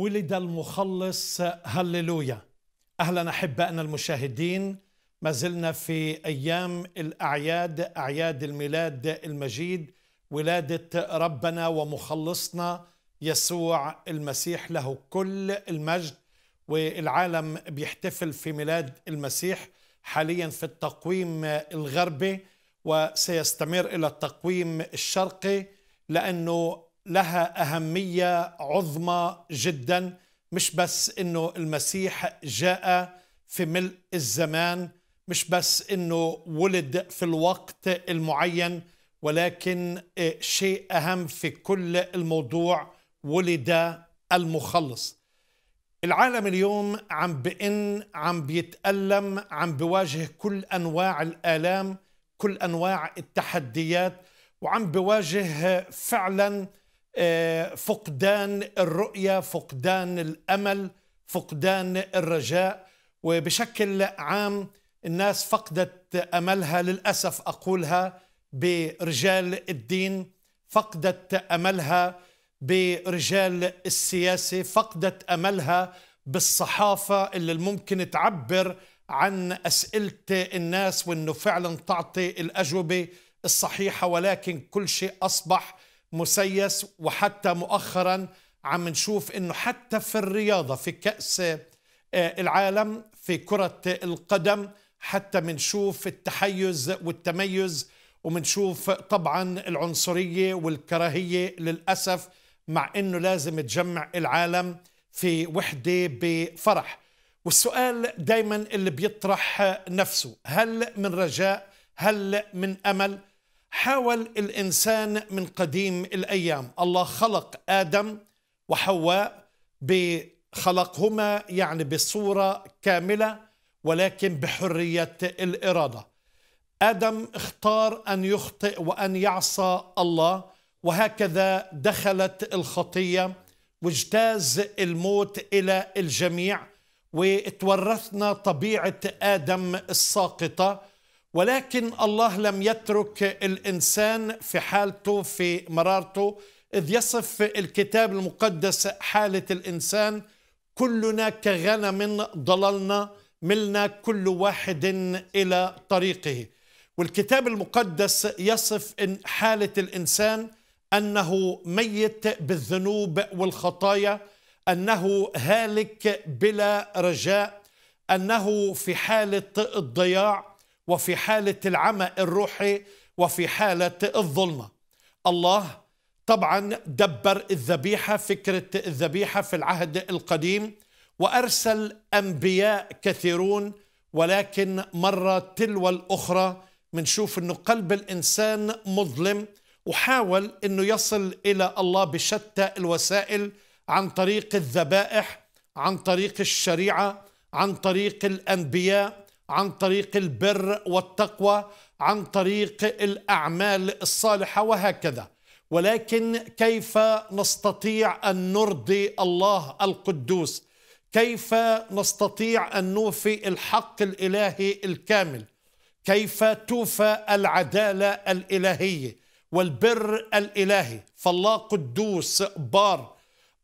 ولد المخلص هللويا اهلا احبائنا المشاهدين ما زلنا في ايام الاعياد اعياد الميلاد المجيد ولاده ربنا ومخلصنا يسوع المسيح له كل المجد والعالم بيحتفل في ميلاد المسيح حاليا في التقويم الغربي وسيستمر الى التقويم الشرقي لانه لها أهمية عظمى جدا مش بس أنه المسيح جاء في ملء الزمان مش بس أنه ولد في الوقت المعين ولكن شيء أهم في كل الموضوع ولد المخلص العالم اليوم عم بإن عم بيتألم عم بواجه كل أنواع الآلام كل أنواع التحديات وعم بواجه فعلاً آه، فقدان الرؤية فقدان الأمل فقدان الرجاء وبشكل عام الناس فقدت أملها للأسف أقولها برجال الدين فقدت أملها برجال السياسة فقدت أملها بالصحافة اللي ممكن تعبر عن أسئلة الناس وأنه فعلا تعطي الأجوبة الصحيحة ولكن كل شيء أصبح مسيس وحتى مؤخرا عم نشوف انه حتى في الرياضه في كاس آه، العالم في كره القدم حتى منشوف التحيز والتميز ومنشوف طبعا العنصريه والكراهيه للاسف مع انه لازم تجمع العالم في وحده بفرح والسؤال دايما اللي بيطرح نفسه هل من رجاء هل من امل حاول الانسان من قديم الايام الله خلق ادم وحواء بخلقهما يعني بصوره كامله ولكن بحريه الاراده ادم اختار ان يخطئ وان يعصى الله وهكذا دخلت الخطيه واجتاز الموت الى الجميع وتورثنا طبيعه ادم الساقطه ولكن الله لم يترك الانسان في حالته في مرارته اذ يصف الكتاب المقدس حاله الانسان كلنا كغنم ضللنا ملنا كل واحد الى طريقه والكتاب المقدس يصف إن حاله الانسان انه ميت بالذنوب والخطايا انه هالك بلا رجاء انه في حاله الضياع وفي حالة العمى الروحي وفي حالة الظلمة الله طبعا دبر الذبيحة فكرة الذبيحة في العهد القديم وأرسل أنبياء كثيرون ولكن مرة تلو الأخرى منشوف أنه قلب الإنسان مظلم وحاول أنه يصل إلى الله بشتى الوسائل عن طريق الذبائح عن طريق الشريعة عن طريق الأنبياء عن طريق البر والتقوى عن طريق الاعمال الصالحه وهكذا ولكن كيف نستطيع ان نرضي الله القدوس كيف نستطيع ان نوفي الحق الالهي الكامل كيف توفى العداله الالهيه والبر الالهي فالله قدوس بار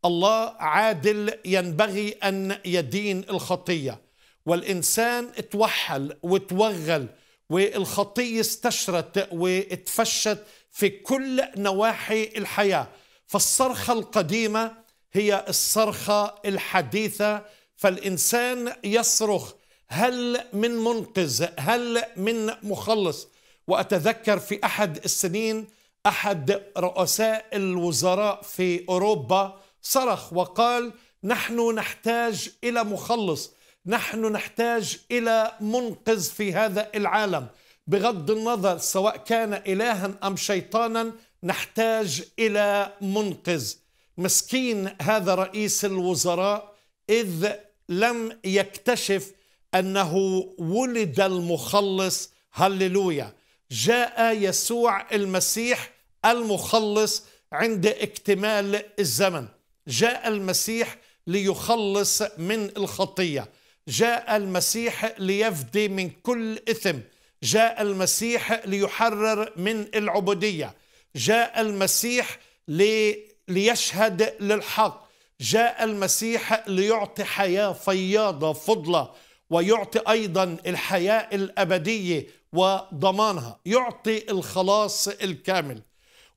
الله عادل ينبغي ان يدين الخطيه والإنسان اتوحل وتوغل والخطية استشرت واتفشت في كل نواحي الحياة فالصرخة القديمة هي الصرخة الحديثة فالإنسان يصرخ هل من منقذ هل من مخلص وأتذكر في أحد السنين أحد رؤساء الوزراء في أوروبا صرخ وقال نحن نحتاج إلى مخلص نحن نحتاج الى منقذ في هذا العالم بغض النظر سواء كان الها ام شيطانا نحتاج الى منقذ مسكين هذا رئيس الوزراء اذ لم يكتشف انه ولد المخلص هللويا جاء يسوع المسيح المخلص عند اكتمال الزمن جاء المسيح ليخلص من الخطيه جاء المسيح ليفدي من كل إثم جاء المسيح ليحرر من العبودية جاء المسيح لي ليشهد للحق جاء المسيح ليعطي حياة فياضة فضلة ويعطي أيضا الحياة الأبدية وضمانها يعطي الخلاص الكامل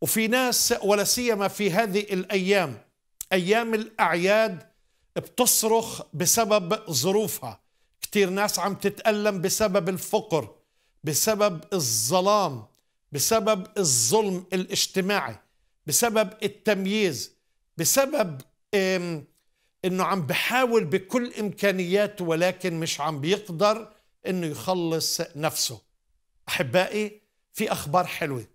وفي ناس ولا سيما في هذه الأيام أيام الأعياد بتصرخ بسبب ظروفها كتير ناس عم تتألم بسبب الفقر بسبب الظلام بسبب الظلم الاجتماعي بسبب التمييز بسبب انه عم بحاول بكل امكانياته ولكن مش عم بيقدر انه يخلص نفسه احبائي في اخبار حلوه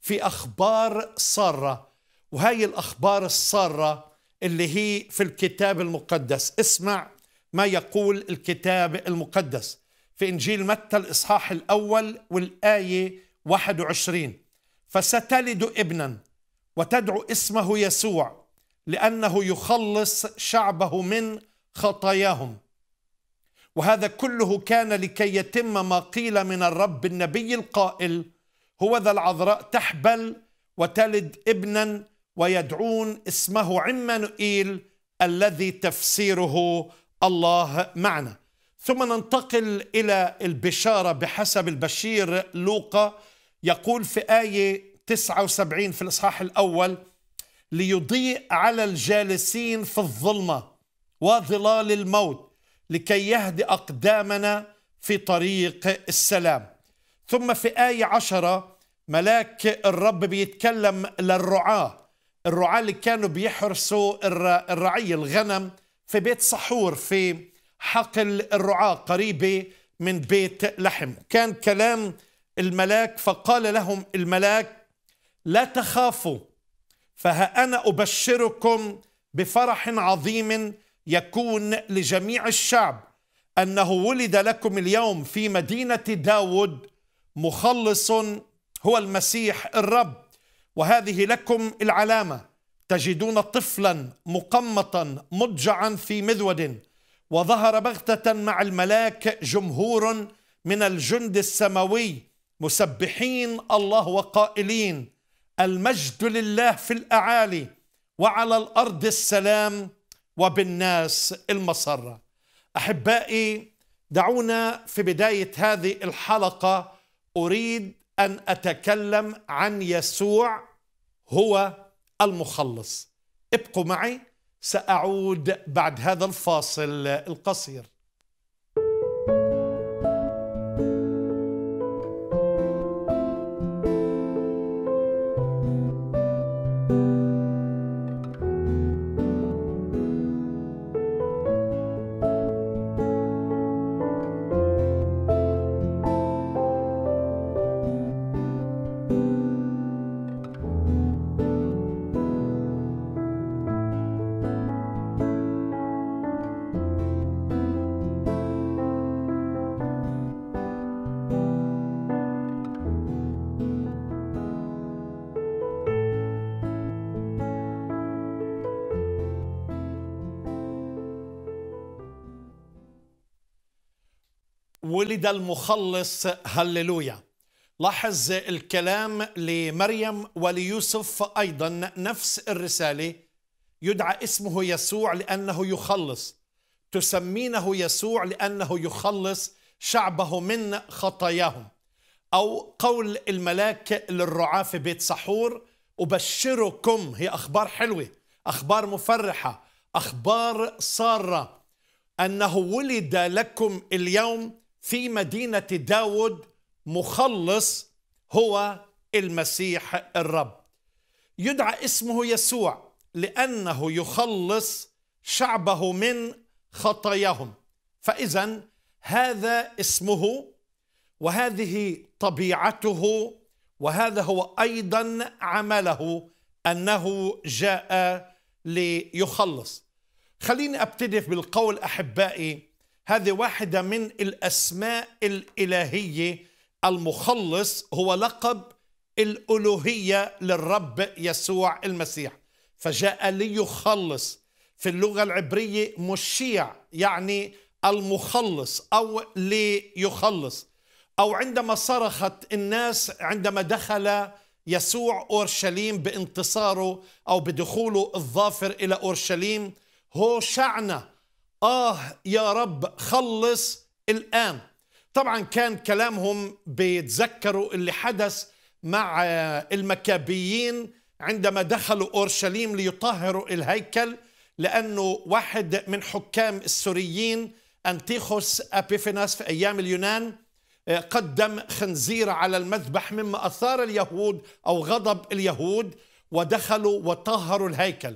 في اخبار ساره وهي الاخبار الساره اللي هي في الكتاب المقدس اسمع ما يقول الكتاب المقدس في إنجيل متى الإصحاح الأول والآية 21 فستلد ابنا وتدعو اسمه يسوع لأنه يخلص شعبه من خطاياهم وهذا كله كان لكي يتم ما قيل من الرب النبي القائل هو ذا العذراء تحبل وتلد ابنا ويدعون اسمه عمانوئيل الذي تفسيره الله معنا ثم ننتقل إلى البشارة بحسب البشير لوقا يقول في آية 79 في الإصحاح الأول ليضيء على الجالسين في الظلمة وظلال الموت لكي يهدي أقدامنا في طريق السلام ثم في آية عشرة ملاك الرب بيتكلم للرعاه الرعاة اللي كانوا بيحرسوا الرعية الغنم في بيت سحور في حقل الرعاة قريبة من بيت لحم كان كلام الملاك فقال لهم الملاك لا تخافوا فها أنا أبشركم بفرح عظيم يكون لجميع الشعب أنه ولد لكم اليوم في مدينة داود مخلص هو المسيح الرب وهذه لكم العلامة تجدون طفلا مقمطا مضجعا في مذود وظهر بغتة مع الملاك جمهور من الجند السماوي مسبحين الله وقائلين المجد لله في الأعالي وعلى الأرض السلام وبالناس المسرة أحبائي دعونا في بداية هذه الحلقة أريد ان اتكلم عن يسوع هو المخلص ابقوا معي ساعود بعد هذا الفاصل القصير السيد المخلص هللويا لاحظ الكلام لمريم وليوسف أيضا نفس الرسالة يدعى اسمه يسوع لأنه يخلص تسمينه يسوع لأنه يخلص شعبه من خطاياهم أو قول الملاك للرعاة في بيت صحور أبشركم هي أخبار حلوة أخبار مفرحة أخبار سارة أنه ولد لكم اليوم في مدينة داود مخلص هو المسيح الرب يدعى اسمه يسوع لأنه يخلص شعبه من خطاياهم فإذا هذا اسمه وهذه طبيعته وهذا هو أيضا عمله أنه جاء ليخلص خليني أبتدي بالقول أحبائي هذه واحدة من الأسماء الإلهية المخلص هو لقب الألوهية للرب يسوع المسيح فجاء ليخلص في اللغة العبرية مشيع يعني المخلص أو ليخلص أو عندما صرخت الناس عندما دخل يسوع أورشليم بانتصاره أو بدخوله الظافر إلى أورشليم هو شعنه آه يا رب خلص الآن طبعا كان كلامهم بيتذكروا اللي حدث مع المكابيين عندما دخلوا أورشليم ليطهروا الهيكل لأنه واحد من حكام السوريين أنتيخوس أبيفيناس في أيام اليونان آه، قدم خنزير على المذبح مما أثار اليهود أو غضب اليهود ودخلوا وطهروا الهيكل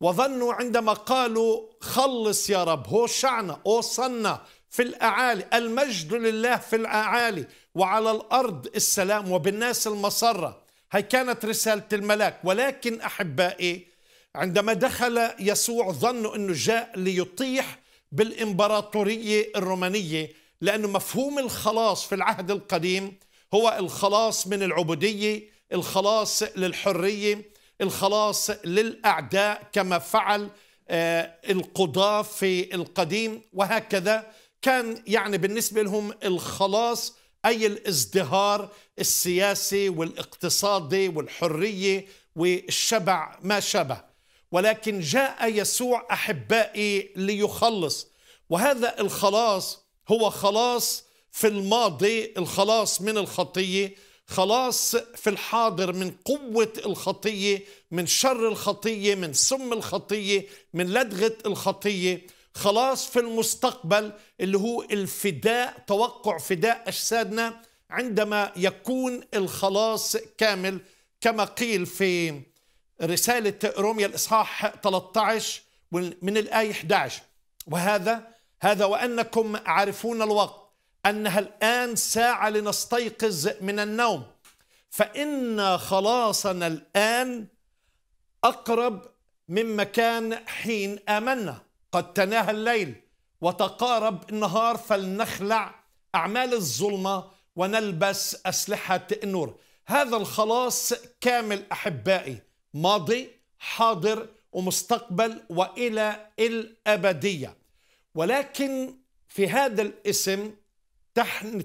وظنوا عندما قالوا خلص يا رب هوشعنا اوصلنا في الأعالي المجد لله في الأعالي وعلى الأرض السلام وبالناس المسرة هي كانت رسالة الملاك ولكن أحبائي عندما دخل يسوع ظنوا أنه جاء ليطيح بالإمبراطورية الرومانية لانه مفهوم الخلاص في العهد القديم هو الخلاص من العبودية الخلاص للحرية الخلاص للاعداء كما فعل آه، القضاه في القديم وهكذا كان يعني بالنسبه لهم الخلاص اي الازدهار السياسي والاقتصادي والحريه والشبع ما شابه ولكن جاء يسوع احبائي ليخلص وهذا الخلاص هو خلاص في الماضي الخلاص من الخطيه خلاص في الحاضر من قوة الخطية من شر الخطية من سم الخطية من لدغة الخطية خلاص في المستقبل اللي هو الفداء توقع فداء أجسادنا عندما يكون الخلاص كامل كما قيل في رسالة روميا الإصحاح 13 من الآية 11 وهذا هذا وأنكم عارفون الوقت أنها الآن ساعة لنستيقظ من النوم فإن خلاصنا الآن أقرب مما كان حين آمنا قد تناهى الليل وتقارب النهار فلنخلع أعمال الظلمة ونلبس أسلحة النور هذا الخلاص كامل أحبائي ماضي حاضر ومستقبل وإلى الأبدية ولكن في هذا الاسم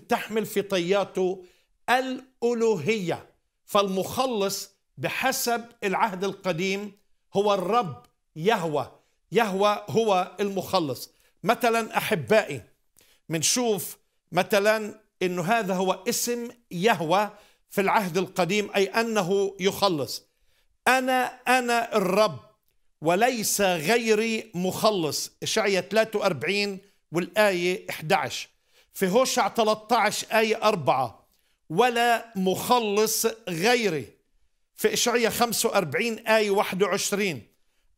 تحمل في طياته الالوهيه فالمخلص بحسب العهد القديم هو الرب يهوى يهوى هو المخلص مثلا احبائي بنشوف مثلا انه هذا هو اسم يهوى في العهد القديم اي انه يخلص انا انا الرب وليس غيري مخلص اشعيا 43 والايه 11 في هوشع 13 آية 4 ولا مخلص غيري في إشعية 45 آية 21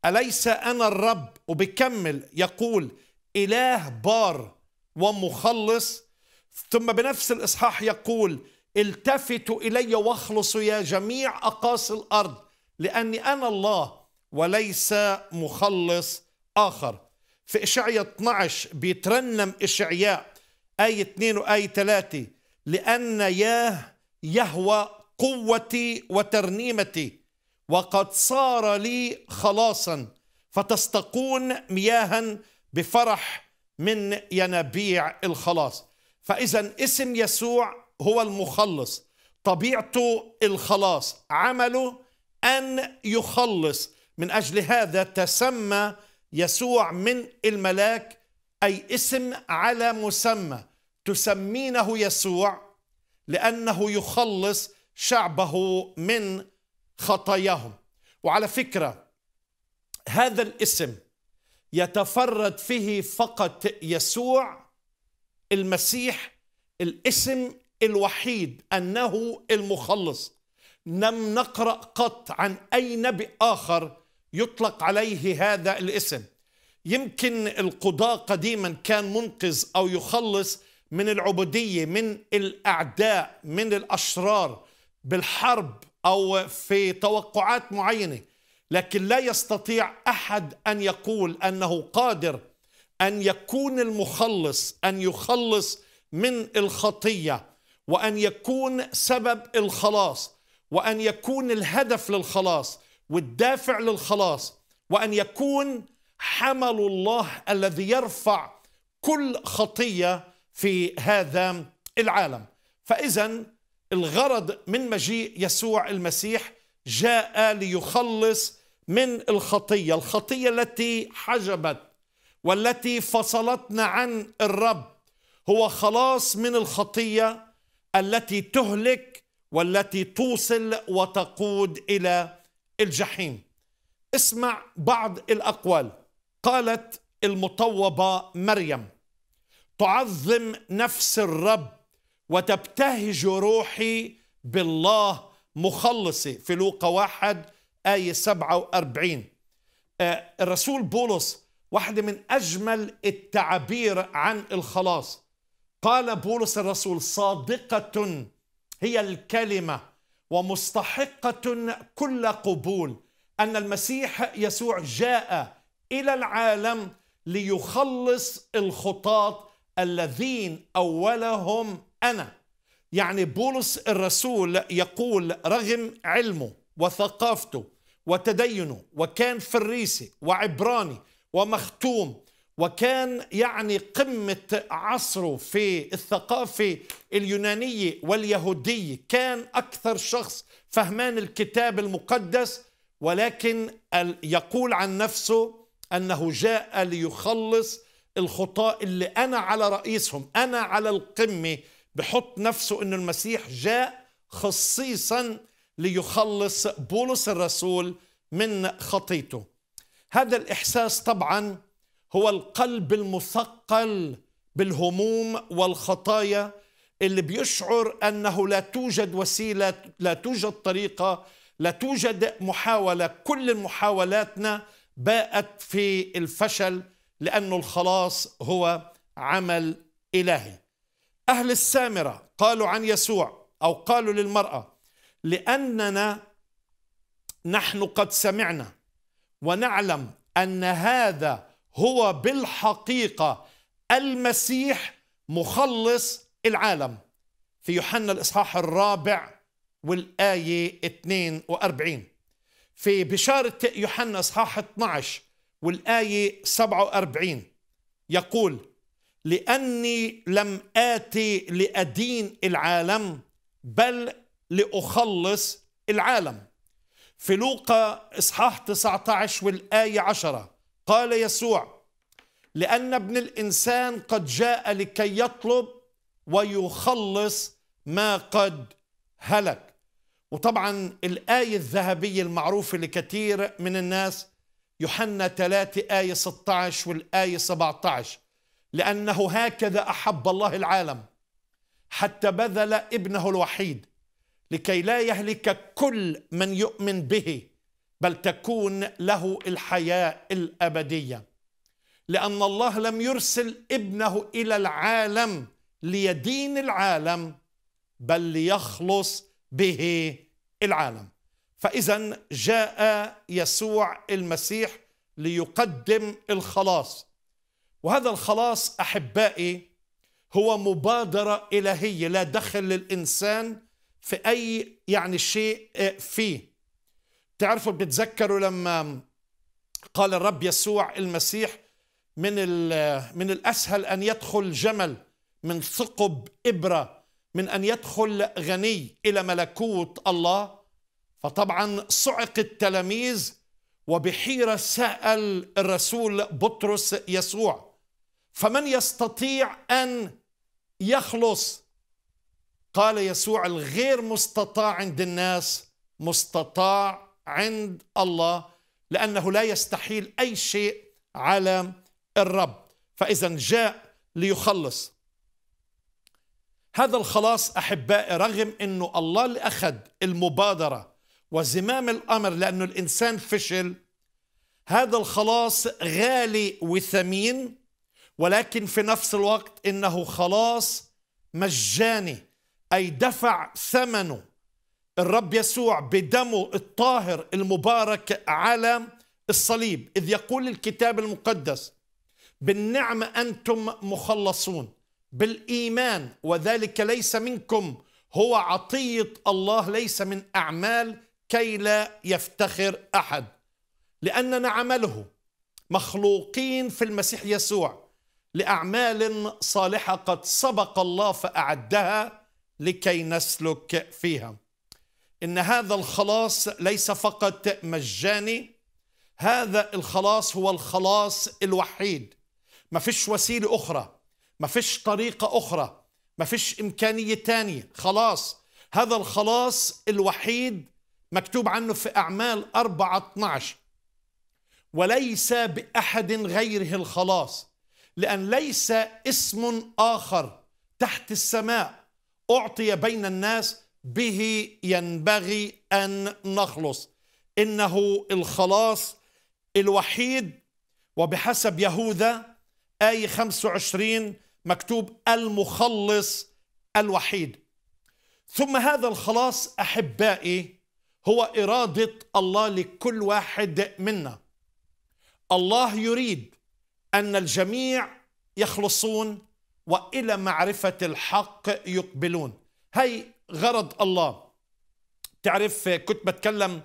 أليس أنا الرب وبكمل يقول إله بار ومخلص ثم بنفس الإصحاح يقول التفتوا إلي واخلصوا يا جميع أقاصي الأرض لأني أنا الله وليس مخلص آخر في إشعية 12 بيترنم إشعياء آية 2 وآية 3 لأن ياه يهوى قوتي وترنيمتي وقد صار لي خلاصا فتستقون مياها بفرح من ينابيع الخلاص فإذا اسم يسوع هو المخلص طبيعته الخلاص عمله أن يخلص من أجل هذا تسمى يسوع من الملاك أي اسم على مسمى تسمينه يسوع لأنه يخلص شعبه من خطاياهم وعلى فكرة هذا الاسم يتفرد فيه فقط يسوع المسيح الاسم الوحيد أنه المخلص لم نقرأ قط عن أي نبي آخر يطلق عليه هذا الاسم يمكن القضاء قديما كان منقذ أو يخلص من العبودية من الأعداء من الأشرار بالحرب أو في توقعات معينة لكن لا يستطيع أحد أن يقول أنه قادر أن يكون المخلص أن يخلص من الخطية وأن يكون سبب الخلاص وأن يكون الهدف للخلاص والدافع للخلاص وأن يكون حمل الله الذي يرفع كل خطيه في هذا العالم فاذا الغرض من مجيء يسوع المسيح جاء ليخلص من الخطيه الخطيه التي حجبت والتي فصلتنا عن الرب هو خلاص من الخطيه التي تهلك والتي توصل وتقود الى الجحيم اسمع بعض الاقوال قالت المطوبة مريم تعظم نفس الرب وتبتهج روحي بالله مخلصي في لوقا واحد آية 47 آه، الرسول بولس واحدة من أجمل التعبير عن الخلاص قال بولس الرسول صادقة هي الكلمة ومستحقة كل قبول أن المسيح يسوع جاء الى العالم ليخلص الخطاة الذين اولهم انا يعني بولس الرسول يقول رغم علمه وثقافته وتدينه وكان فريسي وعبراني ومختوم وكان يعني قمة عصره في الثقافة اليونانية واليهودية كان أكثر شخص فهمان الكتاب المقدس ولكن يقول عن نفسه أنه جاء ليخلص الخطاة اللي أنا على رئيسهم أنا على القمة بحط نفسه أن المسيح جاء خصيصا ليخلص بولس الرسول من خطيته هذا الإحساس طبعا هو القلب المثقل بالهموم والخطايا اللي بيشعر أنه لا توجد وسيلة لا توجد طريقة لا توجد محاولة كل محاولاتنا باءت في الفشل لأنه الخلاص هو عمل إلهي أهل السامرة قالوا عن يسوع أو قالوا للمرأة لأننا نحن قد سمعنا ونعلم أن هذا هو بالحقيقة المسيح مخلص العالم في يوحنا الإصحاح الرابع والآية 42 في بشارة يوحنا اصحاح 12 والآية 47 يقول لأني لم آتي لأدين العالم بل لأخلص العالم في لوقا إصحاح 19 والآية 10 قال يسوع لأن ابن الإنسان قد جاء لكي يطلب ويخلص ما قد هلك وطبعا الآية الذهبية المعروفة لكثير من الناس يوحنا 3 آية 16 والآية 17 لأنه هكذا أحب الله العالم حتى بذل ابنه الوحيد لكي لا يهلك كل من يؤمن به بل تكون له الحياة الأبدية لأن الله لم يرسل ابنه إلى العالم ليدين العالم بل ليخلص به العالم فاذا جاء يسوع المسيح ليقدم الخلاص وهذا الخلاص احبائي هو مبادره الهيه لا دخل للانسان في اي يعني شيء آه، فيه تعرفوا بتتذكروا لما قال الرب يسوع المسيح من من الاسهل ان يدخل جمل من ثقب ابره من ان يدخل غني الى ملكوت الله فطبعا صعق التلاميذ وبحيره سال الرسول بطرس يسوع فمن يستطيع ان يخلص قال يسوع الغير مستطاع عند الناس مستطاع عند الله لانه لا يستحيل اي شيء على الرب فاذا جاء ليخلص هذا الخلاص أحبائي رغم أنه الله اللي أخذ المبادرة وزمام الأمر لأنه الإنسان فشل هذا الخلاص غالي وثمين ولكن في نفس الوقت إنه خلاص مجاني أي دفع ثمنه الرب يسوع بدمه الطاهر المبارك على الصليب إذ يقول الكتاب المقدس بالنعمة أنتم مخلصون بالايمان وذلك ليس منكم هو عطيه الله ليس من اعمال كي لا يفتخر احد لاننا عمله مخلوقين في المسيح يسوع لاعمال صالحه قد سبق الله فاعدها لكي نسلك فيها ان هذا الخلاص ليس فقط مجاني هذا الخلاص هو الخلاص الوحيد ما فيش وسيله اخرى ما فيش طريقة أخرى ما فيش إمكانية تانية خلاص هذا الخلاص الوحيد مكتوب عنه في أعمال أربعة 12 وليس بأحد غيره الخلاص لأن ليس اسم آخر تحت السماء أعطي بين الناس به ينبغي أن نخلص إنه الخلاص الوحيد وبحسب يهوذا آية 25 مكتوب المخلص الوحيد ثم هذا الخلاص احبائي هو اراده الله لكل واحد منا الله يريد ان الجميع يخلصون والى معرفه الحق يقبلون هي غرض الله تعرف كنت بتكلم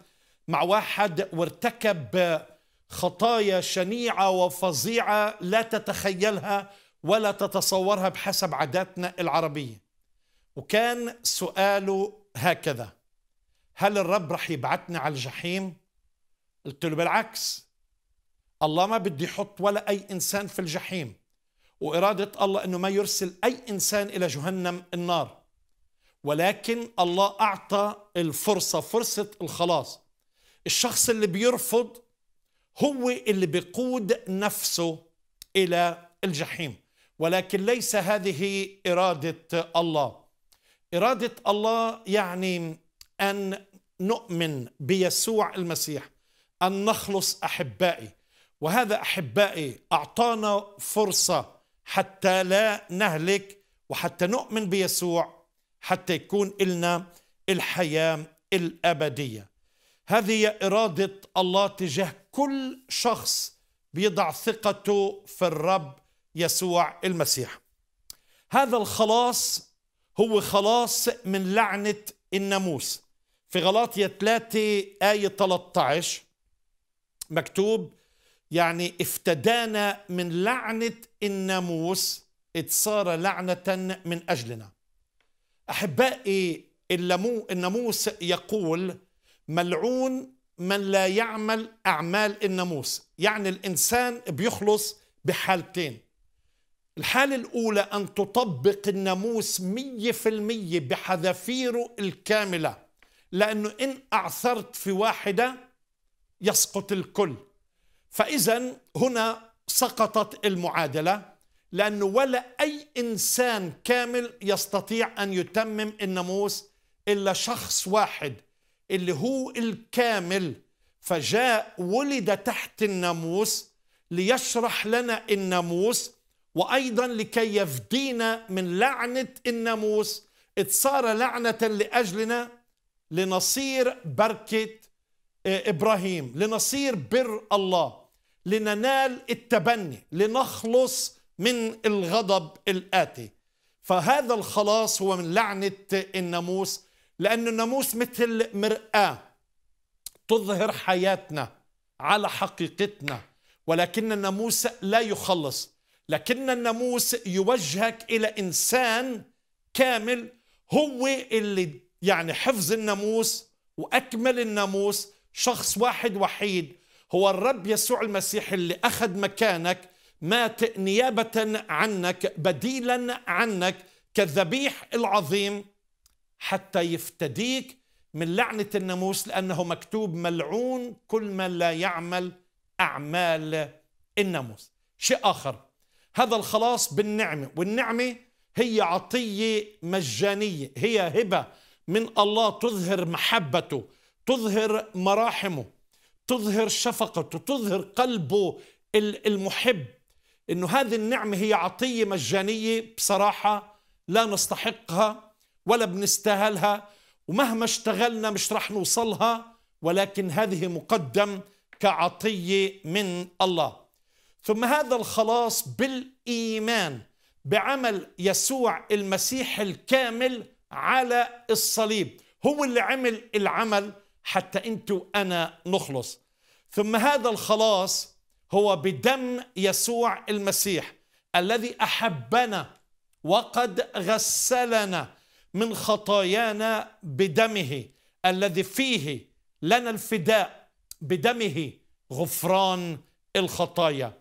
مع واحد وارتكب خطايا شنيعه وفظيعه لا تتخيلها ولا تتصورها بحسب عاداتنا العربية وكان سؤاله هكذا هل الرب رح يبعتني على الجحيم؟ قلت له بالعكس الله ما بده يحط ولا أي إنسان في الجحيم وإرادة الله أنه ما يرسل أي إنسان إلى جهنم النار ولكن الله أعطى الفرصة فرصة الخلاص الشخص اللي بيرفض هو اللي بيقود نفسه إلى الجحيم ولكن ليس هذه إرادة الله إرادة الله يعني أن نؤمن بيسوع المسيح أن نخلص أحبائي وهذا أحبائي أعطانا فرصة حتى لا نهلك وحتى نؤمن بيسوع حتى يكون إلنا الحياة الأبدية هذه هي إرادة الله تجاه كل شخص بيضع ثقته في الرب يسوع المسيح هذا الخلاص هو خلاص من لعنة الناموس في غلاطية 3 آية 13 مكتوب يعني افتدانا من لعنة الناموس اتصار لعنة من أجلنا أحبائي الناموس يقول ملعون من لا يعمل أعمال الناموس يعني الإنسان بيخلص بحالتين الحالة الأولى أن تطبق الناموس مية في المية بحذافيره الكاملة لأنه إن أعثرت في واحدة يسقط الكل فإذا هنا سقطت المعادلة لأنه ولا أي إنسان كامل يستطيع أن يتمم الناموس إلا شخص واحد اللي هو الكامل فجاء ولد تحت الناموس ليشرح لنا الناموس وأيضا لكي يفدينا من لعنة الناموس اتصار لعنة لأجلنا لنصير بركة آه، إبراهيم لنصير بر الله لننال التبني لنخلص من الغضب الآتي فهذا الخلاص هو من لعنة الناموس لأن الناموس مثل مرآة تظهر حياتنا على حقيقتنا ولكن الناموس لا يخلص لكن الناموس يوجهك إلى إنسان كامل هو اللي يعني حفظ الناموس وأكمل الناموس شخص واحد وحيد هو الرب يسوع المسيح اللي أخذ مكانك مات نيابة عنك بديلا عنك كالذبيح العظيم حتى يفتديك من لعنة الناموس لأنه مكتوب ملعون كل من لا يعمل أعمال الناموس شيء آخر هذا الخلاص بالنعمه والنعمه هي عطيه مجانيه هي هبه من الله تظهر محبته تظهر مراحمه تظهر شفقته تظهر قلبه المحب انه هذه النعمه هي عطيه مجانيه بصراحه لا نستحقها ولا بنستاهلها ومهما اشتغلنا مش رح نوصلها ولكن هذه مقدم كعطيه من الله ثم هذا الخلاص بالايمان بعمل يسوع المسيح الكامل على الصليب هو اللي عمل العمل حتى انت وانا نخلص ثم هذا الخلاص هو بدم يسوع المسيح الذي احبنا وقد غسلنا من خطايانا بدمه الذي فيه لنا الفداء بدمه غفران الخطايا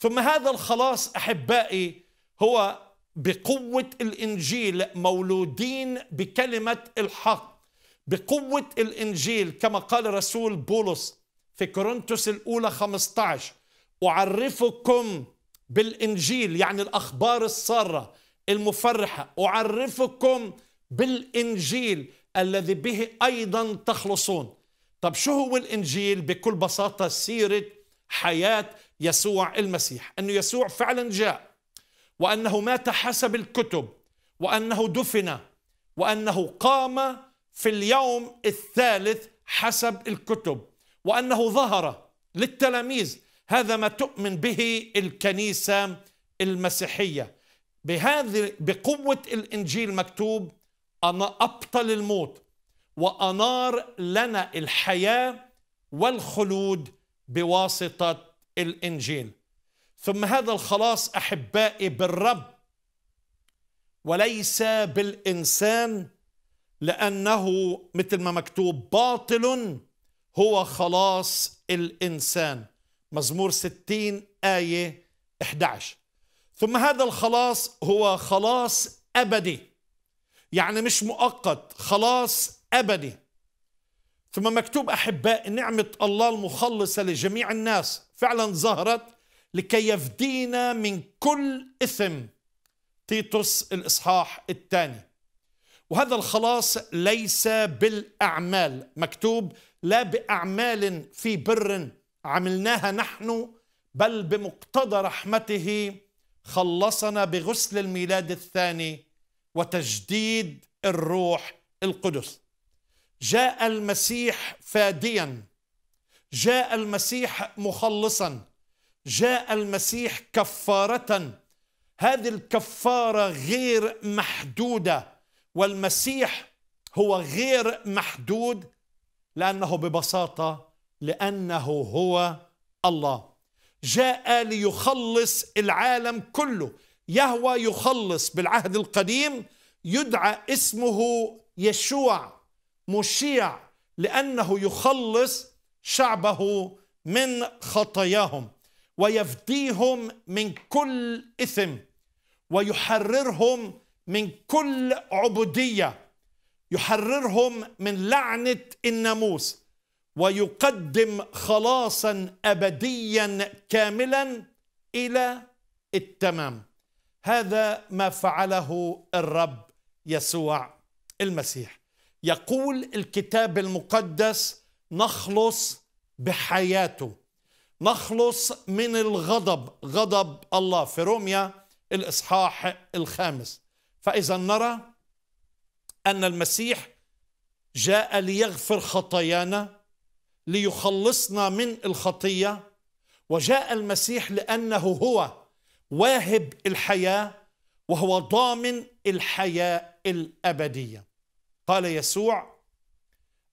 ثم هذا الخلاص احبائي هو بقوه الانجيل مولودين بكلمه الحق بقوه الانجيل كما قال رسول بولس في كورنثوس الاولى 15 اعرفكم بالانجيل يعني الاخبار الساره المفرحه اعرفكم بالانجيل الذي به ايضا تخلصون طب شو هو الانجيل بكل بساطه سيره حياه يسوع المسيح أن يسوع فعلا جاء وأنه مات حسب الكتب وأنه دفن وأنه قام في اليوم الثالث حسب الكتب وأنه ظهر للتلاميذ هذا ما تؤمن به الكنيسة المسيحية بهذه بقوة الإنجيل مكتوب أنا أبطل الموت وأنار لنا الحياة والخلود بواسطة الانجيل ثم هذا الخلاص احبائي بالرب وليس بالانسان لانه مثل ما مكتوب باطل هو خلاص الانسان مزمور 60 ايه 11 ثم هذا الخلاص هو خلاص ابدي يعني مش مؤقت خلاص ابدي ثم مكتوب احباء نعمه الله المخلصه لجميع الناس فعلا ظهرت لكي يفدينا من كل إثم تيتوس الإصحاح الثاني وهذا الخلاص ليس بالأعمال مكتوب لا بأعمال في بر عملناها نحن بل بمقتضى رحمته خلصنا بغسل الميلاد الثاني وتجديد الروح القدس جاء المسيح فاديا جاء المسيح مخلصا جاء المسيح كفاره هذه الكفاره غير محدوده والمسيح هو غير محدود لانه ببساطه لانه هو الله جاء ليخلص العالم كله يهوى يخلص بالعهد القديم يدعى اسمه يشوع مشيع لانه يخلص شعبه من خطاياهم ويفديهم من كل اثم ويحررهم من كل عبوديه يحررهم من لعنه الناموس ويقدم خلاصا ابديا كاملا الى التمام هذا ما فعله الرب يسوع المسيح يقول الكتاب المقدس نخلص بحياته نخلص من الغضب غضب الله في روميا الإصحاح الخامس فإذا نرى أن المسيح جاء ليغفر خطايانا ليخلصنا من الخطية وجاء المسيح لأنه هو واهب الحياة وهو ضامن الحياة الأبدية قال يسوع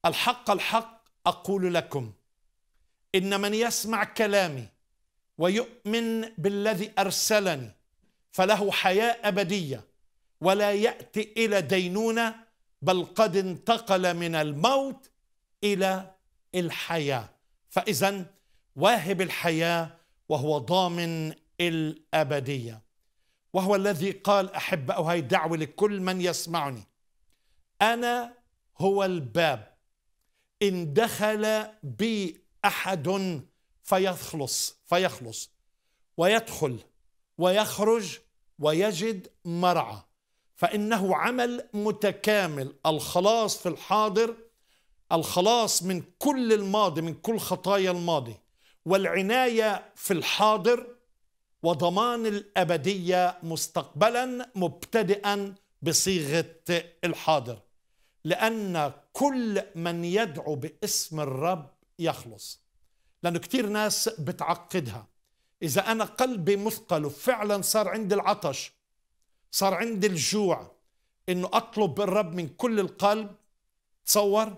الحق الحق اقول لكم ان من يسمع كلامي ويؤمن بالذي ارسلني فله حياه ابديه ولا ياتي الى دينونه بل قد انتقل من الموت الى الحياه فاذا واهب الحياه وهو ضامن الابديه وهو الذي قال احب او هاي دعوه لكل من يسمعني انا هو الباب ان دخل بي احد فيخلص فيخلص ويدخل ويخرج ويجد مرعى فانه عمل متكامل الخلاص في الحاضر الخلاص من كل الماضي من كل خطايا الماضي والعنايه في الحاضر وضمان الابديه مستقبلا مبتدئا بصيغه الحاضر لان كل من يدعو باسم الرب يخلص لأنه كتير ناس بتعقدها إذا أنا قلبي مثقل وفعلا صار عندي العطش صار عندي الجوع إنه أطلب الرب من كل القلب تصور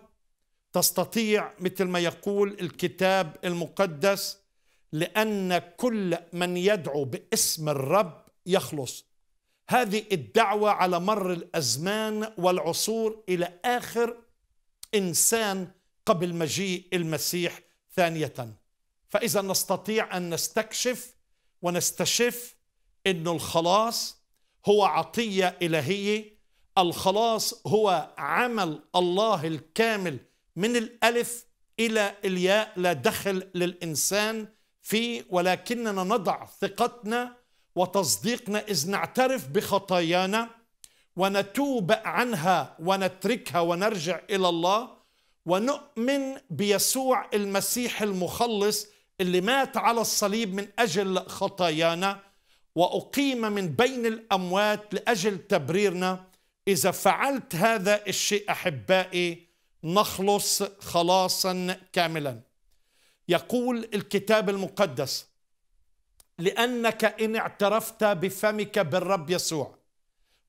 تستطيع مثل ما يقول الكتاب المقدس لأن كل من يدعو باسم الرب يخلص هذه الدعوة على مر الأزمان والعصور إلى آخر انسان قبل مجيء المسيح ثانيه فاذا نستطيع ان نستكشف ونستشف ان الخلاص هو عطيه الهيه الخلاص هو عمل الله الكامل من الالف الى الياء لا دخل للانسان فيه ولكننا نضع ثقتنا وتصديقنا اذ نعترف بخطايانا ونتوب عنها ونتركها ونرجع الى الله ونؤمن بيسوع المسيح المخلص اللي مات على الصليب من اجل خطايانا واقيم من بين الاموات لاجل تبريرنا اذا فعلت هذا الشيء احبائي نخلص خلاصا كاملا يقول الكتاب المقدس لانك ان اعترفت بفمك بالرب يسوع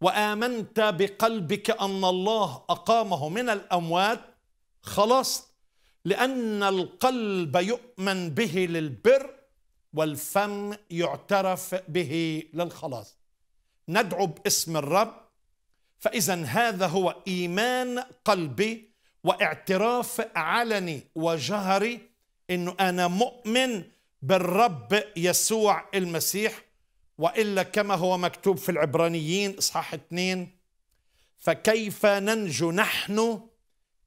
وآمنت بقلبك أن الله أقامه من الأموات خلاص لأن القلب يؤمن به للبر والفم يعترف به للخلاص ندعو باسم الرب فإذا هذا هو إيمان قلبي واعتراف علني وجهري أنه أنا مؤمن بالرب يسوع المسيح والا كما هو مكتوب في العبرانيين اصحاح اثنين فكيف ننجو نحن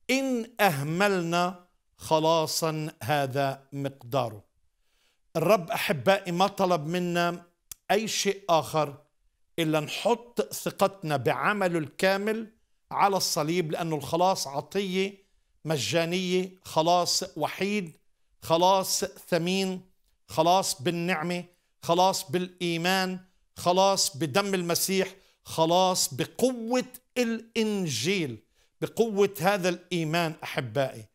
ان اهملنا خلاصا هذا مقداره الرب احبائي ما طلب منا اي شيء اخر الا نحط ثقتنا بعمله الكامل على الصليب لانه الخلاص عطيه مجانيه خلاص وحيد خلاص ثمين خلاص بالنعمه خلاص بالايمان خلاص بدم المسيح خلاص بقوه الانجيل بقوه هذا الايمان احبائي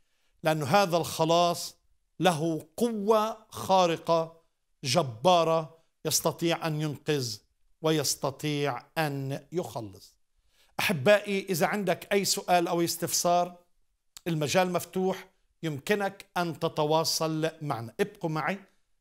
لأن هذا الخلاص له قوه خارقه جباره يستطيع ان ينقذ ويستطيع ان يخلص احبائي اذا عندك اي سؤال او استفسار المجال مفتوح يمكنك ان تتواصل معنا ابقوا معي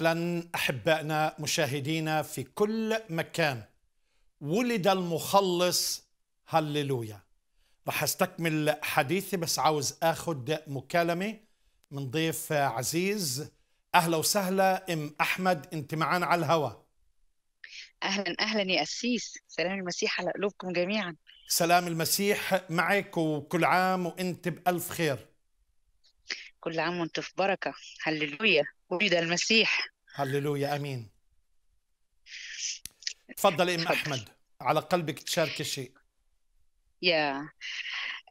اهلا احبائنا مشاهدينا في كل مكان ولد المخلص هللويا رح استكمل حديثي بس عاوز اخذ مكالمه من ضيف عزيز اهلا وسهلا ام احمد انت معانا على الهوا اهلا اهلا يا قسيس سلام المسيح على قلوبكم جميعا سلام المسيح معك وكل عام وانت بالف خير كل عام وانت في بركه هللويا ولد المسيح هللويا امين تفضل ام احمد على قلبك تشارك شيء يا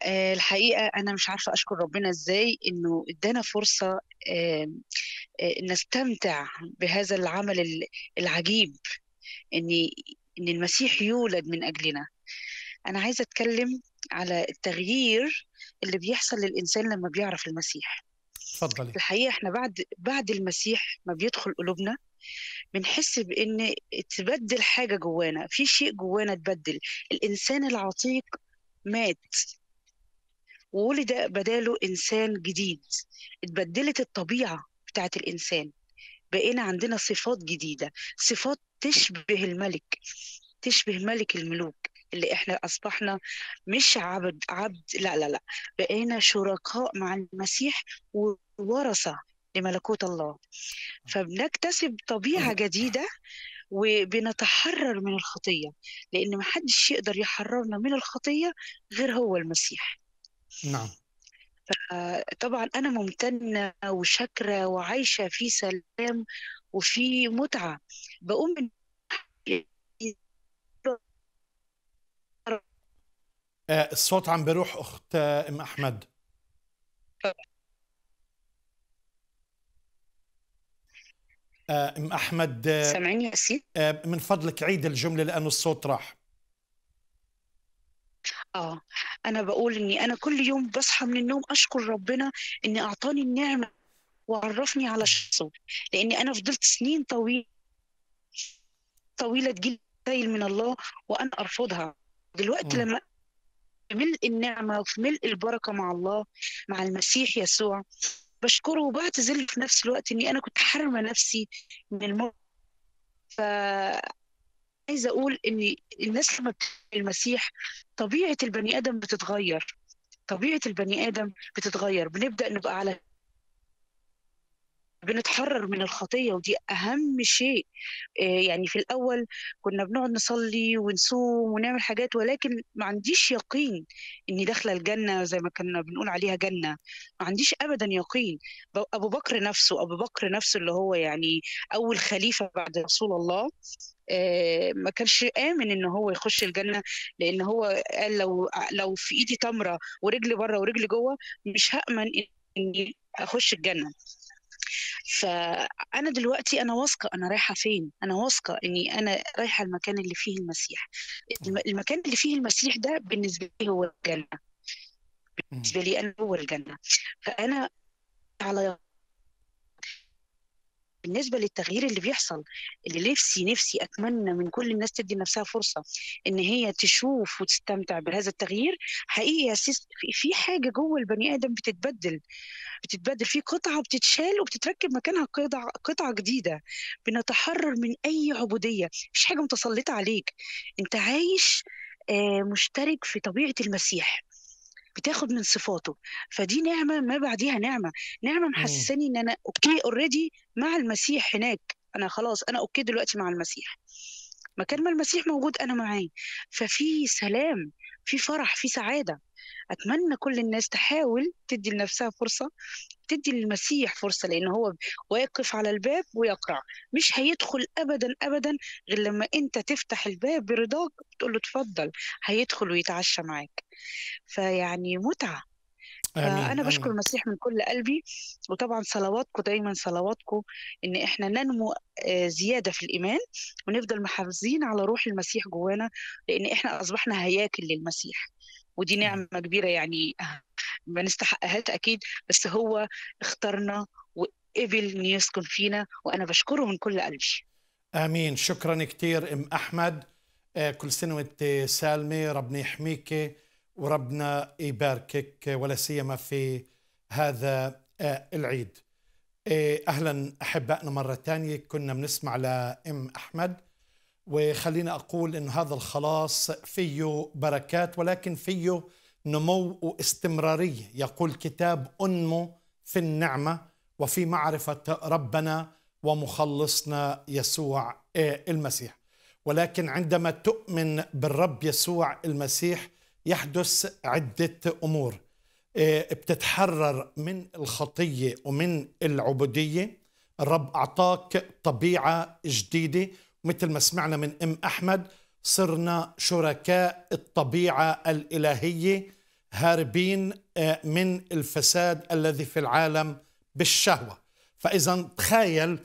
آه، الحقيقه انا مش عارفه اشكر ربنا ازاي انه ادانا فرصه آه، نستمتع بهذا العمل العجيب ان ان المسيح يولد من اجلنا انا عايزه اتكلم على التغيير اللي بيحصل للانسان لما بيعرف المسيح تفضلي الحقيقه احنا بعد بعد المسيح ما بيدخل قلوبنا بنحس بان تبدل حاجه جوانا في شيء جوانا اتبدل الانسان العتيق مات وولد بداله انسان جديد اتبدلت الطبيعه بتاعت الانسان بقينا عندنا صفات جديده صفات تشبه الملك تشبه ملك الملوك اللي احنا اصبحنا مش عبد عبد لا لا لا بقينا شركاء مع المسيح وورثه لملكوت الله فبنكتسب طبيعه جديده وبنتحرر من الخطيه لان ما حدش يقدر يحررنا من الخطيه غير هو المسيح نعم طبعا انا ممتنه وشاكره وعايشه في سلام وفي متعه بقوم من آه، الصوت عم بروح اخت آه، ام احمد آه، ام احمد سامعيني يا سيدي من فضلك عيد الجمله لانه الصوت راح اه انا بقول اني انا كل يوم بصحى من النوم اشكر ربنا اني اعطاني النعمه وعرفني على شخصه لاني انا فضلت سنين طويله طويله تجيلي من الله وانا ارفضها دلوقتي لما ملء النعمة وفي ملء البركة مع الله مع المسيح يسوع بشكره وبعتذر في نفس الوقت إني أنا كنت حارمة نفسي من الموت ف عايزة أقول إن الناس لما المسيح طبيعة البني آدم بتتغير طبيعة البني آدم بتتغير بنبدأ نبقى على بنتحرر من الخطية ودي أهم شيء آه، يعني في الأول كنا بنقعد نصلي ونصوم ونعمل حاجات ولكن ما عنديش يقين إني داخلة الجنة زي ما كنا بنقول عليها جنة ما عنديش أبدا يقين أبو بكر نفسه أبو بكر نفسه اللي هو يعني أول خليفة بعد رسول الله آه، ما كانش آمن إن هو يخش الجنة لأن هو قال لو لو في إيدي تمرة ورجلي بره ورجلي جوه مش هأمن إني أخش الجنة فانا دلوقتي انا واثقه انا رايحه فين انا واثقه اني انا رايحه المكان اللي فيه المسيح المكان اللي فيه المسيح ده بالنسبه لي هو الجنه بالنسبه لي انا هو الجنه فانا على بالنسبه للتغيير اللي بيحصل اللي نفسي نفسي اتمنى من كل الناس تدي نفسها فرصه ان هي تشوف وتستمتع بهذا التغيير حقيقي يا في حاجه جوه البني ادم بتتبدل بتتبدل في قطعه بتتشال وبتتركب مكانها قطعه قطعه جديده بنتحرر من اي عبوديه مش حاجه متسلطه عليك انت عايش آه، مشترك في طبيعه المسيح بتاخد من صفاته فدي نعمه ما بعديها نعمه نعمه إمم. محسساني ان انا اوكي اوريدي مع المسيح هناك انا خلاص انا اوكي دلوقتي مع المسيح مكان ما المسيح موجود انا معاه ففي سلام في فرح في سعاده اتمنى كل الناس تحاول تدي لنفسها فرصه تدي للمسيح فرصه لان هو واقف على الباب ويقرع مش هيدخل ابدا ابدا غير لما انت تفتح الباب برضاك تقول له اتفضل هيدخل ويتعشى معاك فيعني متعه فأنا بشكر المسيح من كل قلبي وطبعا صلواتكم دايما صلواتكم إن إحنا ننمو آه، زيادة في الإيمان ونفضل محافظين على روح المسيح جوانا لأن إحنا أصبحنا هياكل للمسيح ودي نعمة كبيرة يعني آه، ما نستحقهاش أكيد بس هو اختارنا وقبل إن يسكن فينا وأنا بشكره من كل قلبي آمين شكرا كتير أم أحمد آه، كل سنة وانت سالمة ربنا يحميكي وربنا يباركك ولا سيما في هذا آه، العيد إيه، اهلا احبائنا مره ثانيه كنا بنسمع لام احمد وخلينا اقول ان هذا الخلاص فيه بركات ولكن فيه نمو واستمراريه يقول كتاب انمو في النعمه وفي معرفه ربنا ومخلصنا يسوع آه، المسيح ولكن عندما تؤمن بالرب يسوع المسيح يحدث عدة أمور آه، بتتحرر من الخطية ومن العبودية الرب أعطاك طبيعة جديدة مثل ما سمعنا من أم أحمد صرنا شركاء الطبيعة الإلهية هاربين آه، من الفساد الذي في العالم بالشهوة فإذا تخيل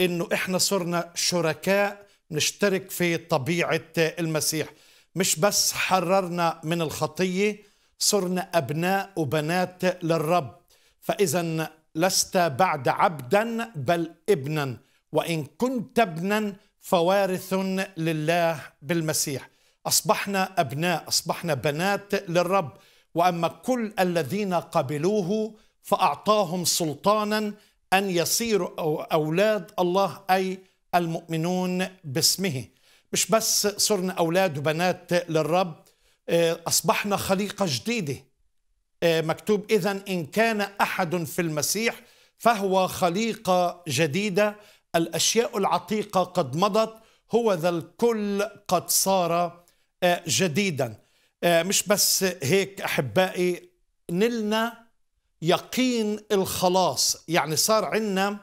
أنه إحنا صرنا شركاء نشترك في طبيعة المسيح مش بس حررنا من الخطية صرنا أبناء وبنات للرب فإذا لست بعد عبدا بل ابنا وإن كنت ابنا فوارث لله بالمسيح أصبحنا أبناء أصبحنا بنات للرب وأما كل الذين قبلوه فأعطاهم سلطانا أن يصيروا أولاد الله أي المؤمنون باسمه مش بس صرنا أولاد وبنات للرب آه، أصبحنا خليقة جديدة آه، مكتوب إذا إن كان أحد في المسيح فهو خليقة جديدة الأشياء العتيقة قد مضت هو ذا الكل قد صار آه، جديدا مش بس هيك أحبائي نلنا يقين الخلاص يعني صار عندنا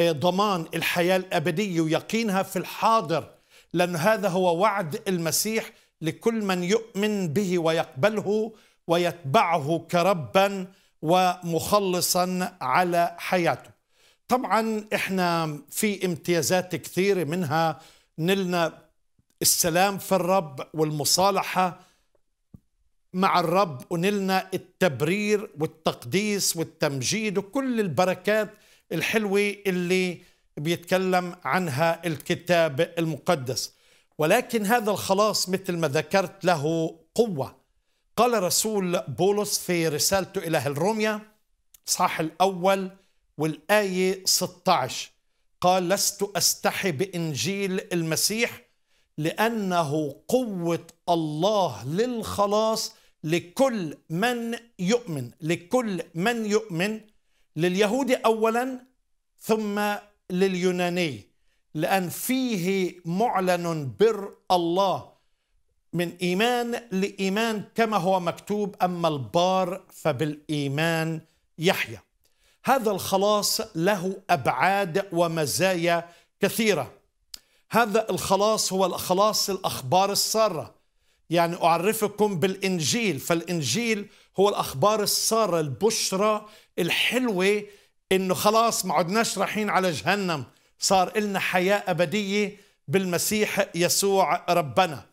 ضمان الحياة الأبدية ويقينها في الحاضر لأن هذا هو وعد المسيح لكل من يؤمن به ويقبله ويتبعه كربا ومخلصا على حياته طبعا احنا في امتيازات كثيرة منها نلنا السلام في الرب والمصالحة مع الرب ونلنا التبرير والتقديس والتمجيد وكل البركات الحلوة اللي بيتكلم عنها الكتاب المقدس ولكن هذا الخلاص مثل ما ذكرت له قوة قال رسول بولس في رسالته إلى الروميا صح الأول والآية 16 قال لست أستحي بإنجيل المسيح لأنه قوة الله للخلاص لكل من يؤمن لكل من يؤمن لليهود أولا ثم لليوناني لأن فيه معلن بر الله من إيمان لإيمان كما هو مكتوب أما البار فبالإيمان يحيى هذا الخلاص له أبعاد ومزايا كثيرة هذا الخلاص هو الخلاص الأخبار السارة يعني أعرفكم بالإنجيل فالإنجيل هو الأخبار السارة البشرة الحلوة انه خلاص ما عدناش رايحين على جهنم صار لنا حياه ابديه بالمسيح يسوع ربنا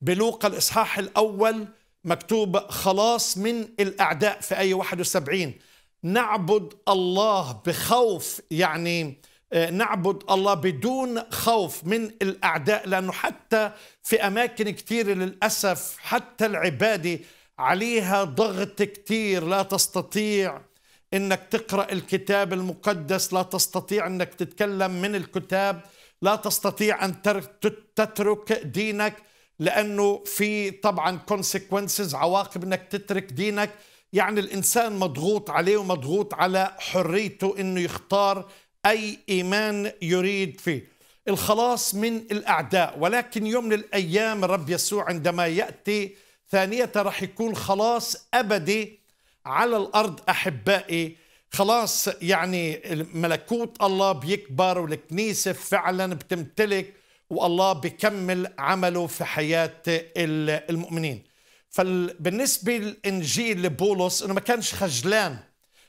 بلوقا الاصحاح الاول مكتوب خلاص من الاعداء في اي 71 نعبد الله بخوف يعني آه، نعبد الله بدون خوف من الاعداء لانه حتى في اماكن كثير للاسف حتى العباده عليها ضغط كثير لا تستطيع انك تقرا الكتاب المقدس لا تستطيع انك تتكلم من الكتاب لا تستطيع ان تترك دينك لانه في طبعا كونسيكونسز عواقب انك تترك دينك يعني الانسان مضغوط عليه ومضغوط على حريته انه يختار اي ايمان يريد فيه الخلاص من الاعداء ولكن يوم من الايام الرب يسوع عندما ياتي ثانيه راح يكون خلاص ابدي على الارض احبائي خلاص يعني ملكوت الله بيكبر والكنيسه فعلا بتمتلك والله بيكمل عمله في حياه المؤمنين فبالنسبه للانجيل لبولس انه ما كانش خجلان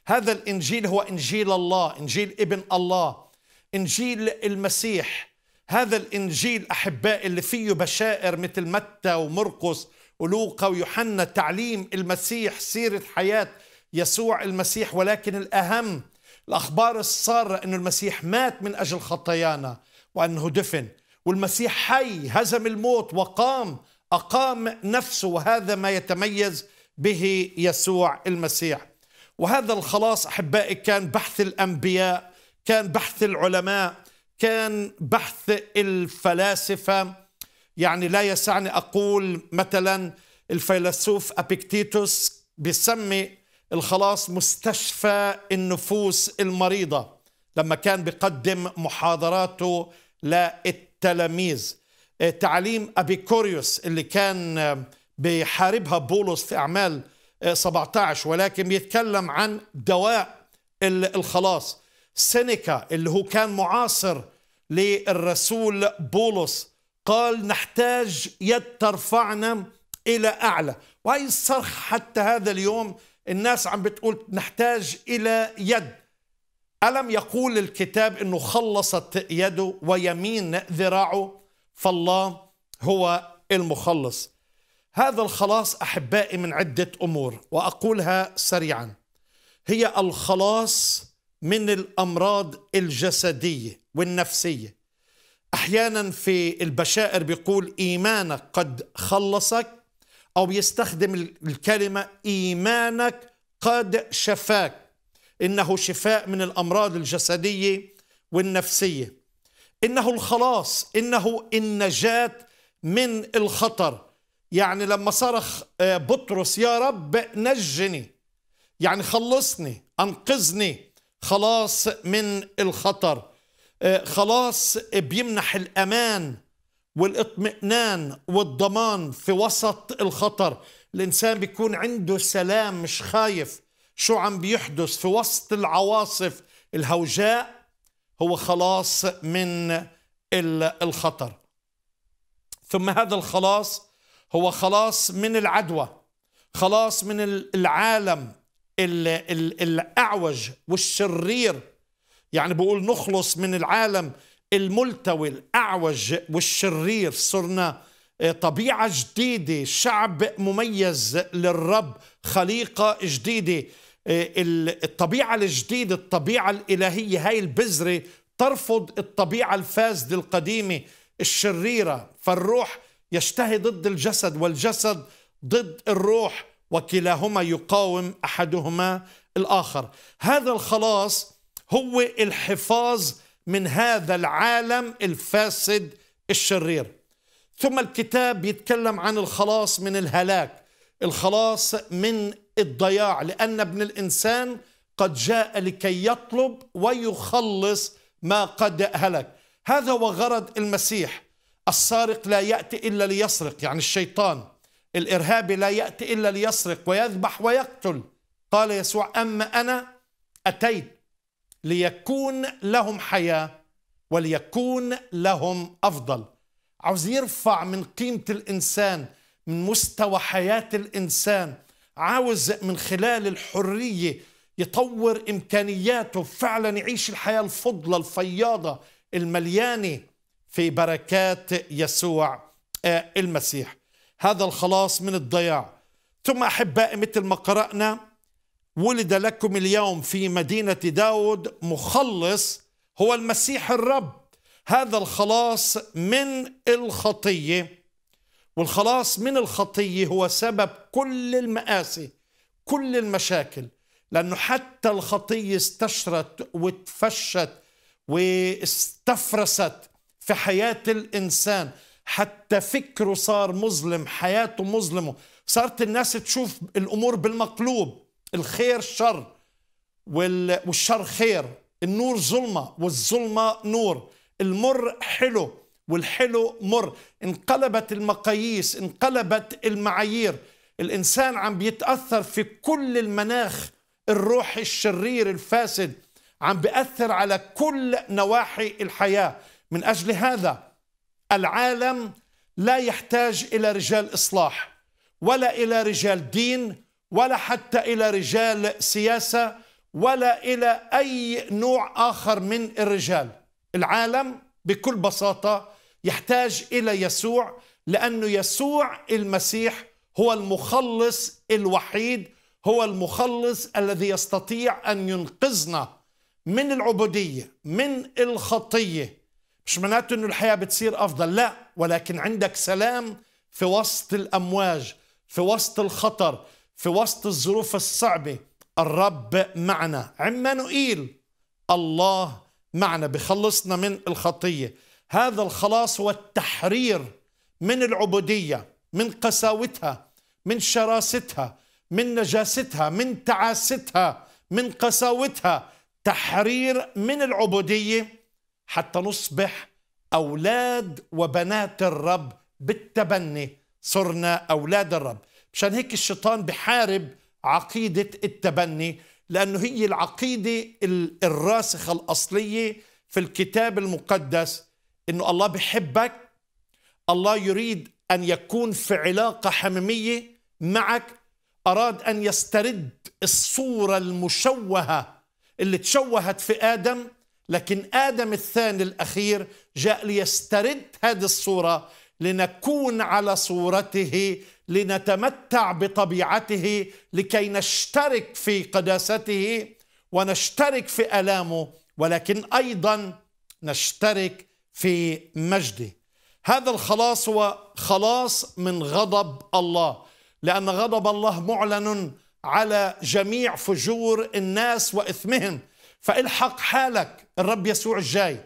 هذا الانجيل هو انجيل الله انجيل ابن الله انجيل المسيح هذا الانجيل احبائي اللي فيه بشائر مثل متى ومرقس ولوقا ويوحنا تعليم المسيح سيرة حياة يسوع المسيح ولكن الأهم الأخبار السارة أن المسيح مات من أجل خطايانا وأنه دفن والمسيح حي هزم الموت وقام أقام نفسه وهذا ما يتميز به يسوع المسيح وهذا الخلاص أحبائي كان بحث الأنبياء كان بحث العلماء كان بحث الفلاسفة يعني لا يسعني أقول مثلا الفيلسوف أبيكتيتوس بيسمي الخلاص مستشفى النفوس المريضة لما كان بيقدم محاضراته للتلاميذ آه، تعليم أبيكوريوس اللي كان آه، بيحاربها بولس في أعمال 17 آه، ولكن بيتكلم عن دواء الخلاص سينيكا اللي هو كان معاصر للرسول بولس قال نحتاج يد ترفعنا إلى أعلى وهي الصرخ حتى هذا اليوم الناس عم بتقول نحتاج إلى يد ألم يقول الكتاب أنه خلصت يده ويمين ذراعه فالله هو المخلص هذا الخلاص أحبائي من عدة أمور وأقولها سريعا هي الخلاص من الأمراض الجسدية والنفسية احيانا في البشائر بيقول ايمانك قد خلصك او بيستخدم الكلمه ايمانك قد شفاك انه شفاء من الامراض الجسديه والنفسيه انه الخلاص انه النجاه من الخطر يعني لما صرخ آه، بطرس يا رب نجني يعني خلصني انقذني خلاص من الخطر آه، خلاص بيمنح الأمان والاطمئنان والضمان في وسط الخطر الإنسان بيكون عنده سلام مش خايف شو عم بيحدث في وسط العواصف الهوجاء هو خلاص من الخطر ثم هذا الخلاص هو خلاص من العدوى خلاص من العالم الأعوج والشرير يعني بيقول نخلص من العالم الملتوي الأعوج والشرير صرنا آه، طبيعة جديدة شعب مميز للرب خليقة جديدة آه، الطبيعة الجديدة الطبيعة الإلهية هاي البذرة ترفض الطبيعة الفاسدة القديمة الشريرة فالروح يشتهي ضد الجسد والجسد ضد الروح وكلاهما يقاوم أحدهما الآخر هذا الخلاص هو الحفاظ من هذا العالم الفاسد الشرير ثم الكتاب يتكلم عن الخلاص من الهلاك الخلاص من الضياع لأن ابن الإنسان قد جاء لكي يطلب ويخلص ما قد هلك هذا وغرض المسيح السارق لا يأتي إلا ليسرق يعني الشيطان الإرهابي لا يأتي إلا ليسرق ويذبح ويقتل قال يسوع أما أنا أتيت ليكون لهم حياه وليكون لهم افضل عاوز يرفع من قيمه الانسان من مستوى حياه الانسان عاوز من خلال الحريه يطور امكانياته فعلا يعيش الحياه الفضله الفياضه المليانه في بركات يسوع آه، المسيح هذا الخلاص من الضياع ثم احبائي مثل ما قرانا ولد لكم اليوم في مدينة داود مخلص هو المسيح الرب هذا الخلاص من الخطية والخلاص من الخطية هو سبب كل المآسي كل المشاكل لأنه حتى الخطية استشرت وتفشت واستفرست في حياة الإنسان حتى فكره صار مظلم حياته مظلمة صارت الناس تشوف الأمور بالمقلوب الخير شر والشر خير النور ظلمة والظلمة نور المر حلو والحلو مر انقلبت المقاييس انقلبت المعايير الإنسان عم بيتأثر في كل المناخ الروحي الشرير الفاسد عم بيأثر على كل نواحي الحياة من أجل هذا العالم لا يحتاج إلى رجال إصلاح ولا إلى رجال دين ولا حتى إلى رجال سياسة ولا إلى أي نوع آخر من الرجال العالم بكل بساطة يحتاج إلى يسوع لأنه يسوع المسيح هو المخلص الوحيد هو المخلص الذي يستطيع أن ينقذنا من العبودية من الخطية مش معناته أنه الحياة بتصير أفضل لا ولكن عندك سلام في وسط الأمواج في وسط الخطر في وسط الظروف الصعبة الرب معنا عمانوئيل الله معنا بخلصنا من الخطية هذا الخلاص هو التحرير من العبودية من قساوتها من شراستها من نجاستها من تعاستها من قساوتها تحرير من العبودية حتى نصبح أولاد وبنات الرب بالتبني صرنا أولاد الرب مشان هيك الشيطان بحارب عقيدة التبني لأنه هي العقيدة الراسخة الأصلية في الكتاب المقدس أنه الله بحبك الله يريد أن يكون في علاقة حميمية معك أراد أن يسترد الصورة المشوهة اللي تشوهت في آدم لكن آدم الثاني الأخير جاء ليسترد هذه الصورة لنكون على صورته لنتمتع بطبيعته لكي نشترك في قداسته ونشترك في الامه ولكن ايضا نشترك في مجده هذا الخلاص هو خلاص من غضب الله لان غضب الله معلن على جميع فجور الناس واثمهم فالحق حالك الرب يسوع الجاي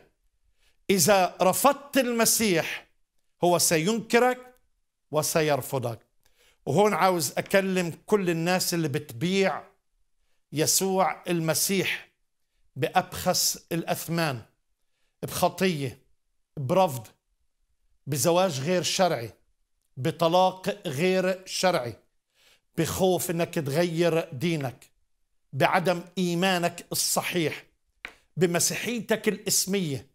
اذا رفضت المسيح هو سينكرك وسيرفضك وهون عاوز أكلم كل الناس اللي بتبيع يسوع المسيح بأبخس الأثمان بخطية برفض بزواج غير شرعي بطلاق غير شرعي بخوف انك تغير دينك بعدم ايمانك الصحيح بمسيحيتك الاسميه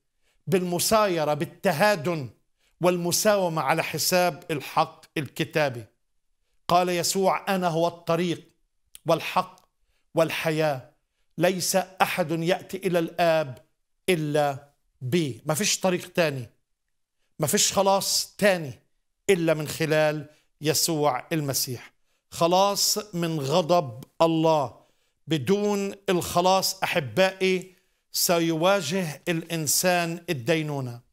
بالمسايره بالتهادن والمساومة على حساب الحق الكتابي قال يسوع أنا هو الطريق والحق والحياة ليس أحد يأتي إلى الآب إلا بي ما فيش طريق تاني ما فيش خلاص تاني إلا من خلال يسوع المسيح خلاص من غضب الله بدون الخلاص أحبائي سيواجه الإنسان الدينونة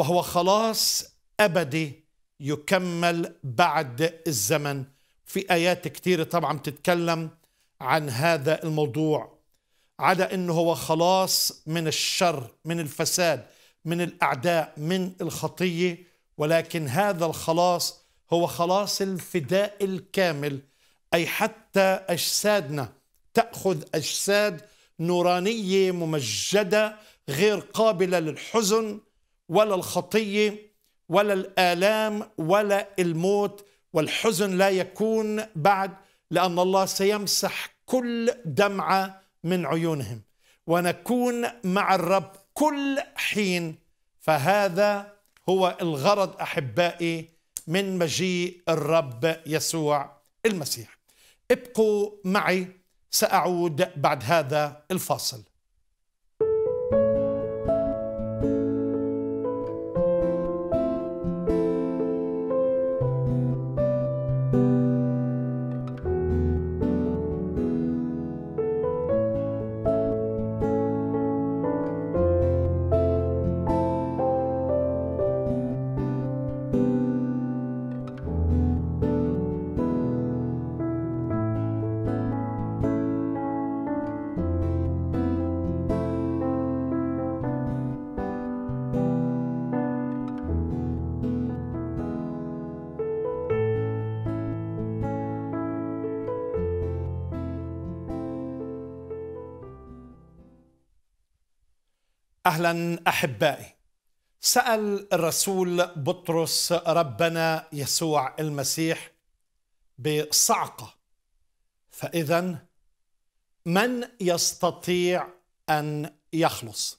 وهو خلاص ابدي يكمل بعد الزمن في ايات كثيره طبعا بتتكلم عن هذا الموضوع على انه هو خلاص من الشر من الفساد من الاعداء من الخطيه ولكن هذا الخلاص هو خلاص الفداء الكامل اي حتى اجسادنا تاخذ اجساد نورانيه ممجده غير قابله للحزن ولا الخطيه ولا الالام ولا الموت والحزن لا يكون بعد لان الله سيمسح كل دمعه من عيونهم ونكون مع الرب كل حين فهذا هو الغرض احبائي من مجيء الرب يسوع المسيح ابقوا معي ساعود بعد هذا الفاصل اهلا احبائي سال الرسول بطرس ربنا يسوع المسيح بصعقه فاذا من يستطيع ان يخلص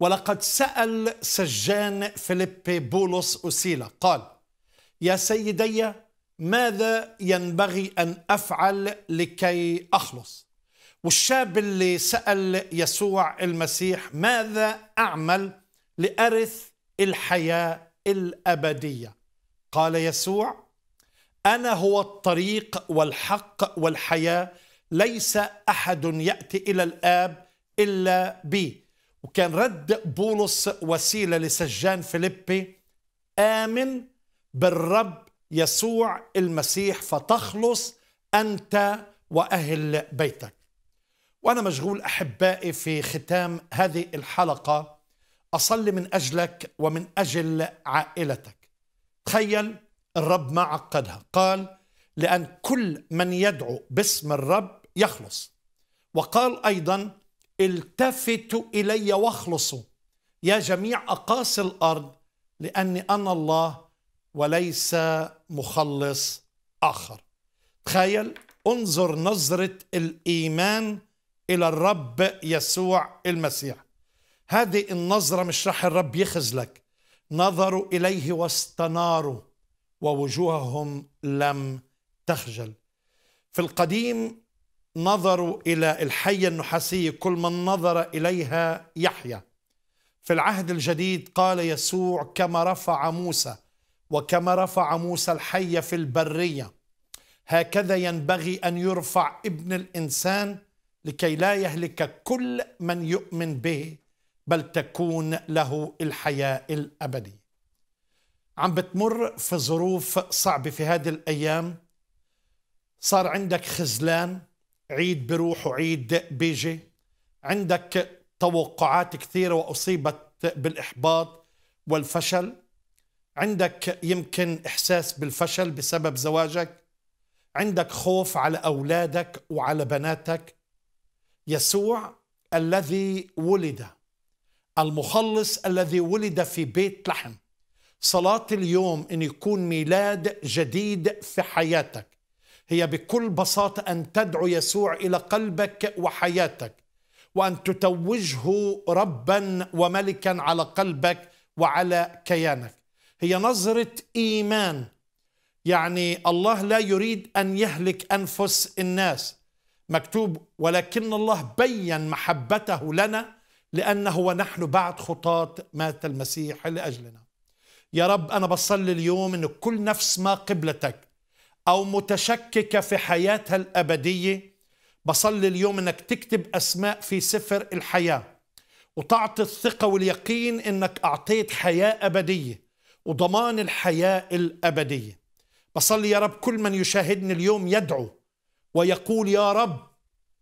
ولقد سال سجان فيليبي بولس اسيلا قال يا سيدي ماذا ينبغي ان افعل لكي اخلص والشاب اللي سأل يسوع المسيح ماذا أعمل لأرث الحياة الأبدية قال يسوع أنا هو الطريق والحق والحياة ليس أحد يأتي إلى الآب إلا بي وكان رد بولس وسيلة لسجان فيليبي آمن بالرب يسوع المسيح فتخلص أنت وأهل بيتك وأنا مشغول أحبائي في ختام هذه الحلقة أصلي من أجلك ومن أجل عائلتك تخيل الرب ما عقدها قال لأن كل من يدعو باسم الرب يخلص وقال أيضا التفتوا إلي واخلصوا يا جميع أقاصي الأرض لأني أنا الله وليس مخلص آخر تخيل انظر نظرة الإيمان إلى الرب يسوع المسيح هذه النظرة مش راح الرب يخزلك نظروا إليه واستناروا ووجوههم لم تخجل في القديم نظروا إلى الحية النحاسية كل من نظر إليها يحيا في العهد الجديد قال يسوع كما رفع موسى وكما رفع موسى الحية في البرية هكذا ينبغي أن يرفع ابن الإنسان لكي لا يهلك كل من يؤمن به بل تكون له الحياه الابديه عم بتمر في ظروف صعبه في هذه الايام صار عندك خزلان عيد بروح وعيد بيجي عندك توقعات كثيره واصيبت بالاحباط والفشل عندك يمكن احساس بالفشل بسبب زواجك عندك خوف على اولادك وعلى بناتك يسوع الذي ولد المخلص الذي ولد في بيت لحم صلاة اليوم أن يكون ميلاد جديد في حياتك هي بكل بساطة أن تدعو يسوع إلى قلبك وحياتك وأن تتوجه ربا وملكا على قلبك وعلى كيانك هي نظرة إيمان يعني الله لا يريد أن يهلك أنفس الناس مكتوب ولكن الله بين محبته لنا لأنه ونحن بعد خطاة مات المسيح لأجلنا يا رب أنا بصلي اليوم أن كل نفس ما قبلتك أو متشككة في حياتها الأبدية بصلي اليوم أنك تكتب أسماء في سفر الحياة وتعطي الثقة واليقين أنك أعطيت حياة أبدية وضمان الحياة الأبدية بصلي يا رب كل من يشاهدني اليوم يدعو ويقول يا رب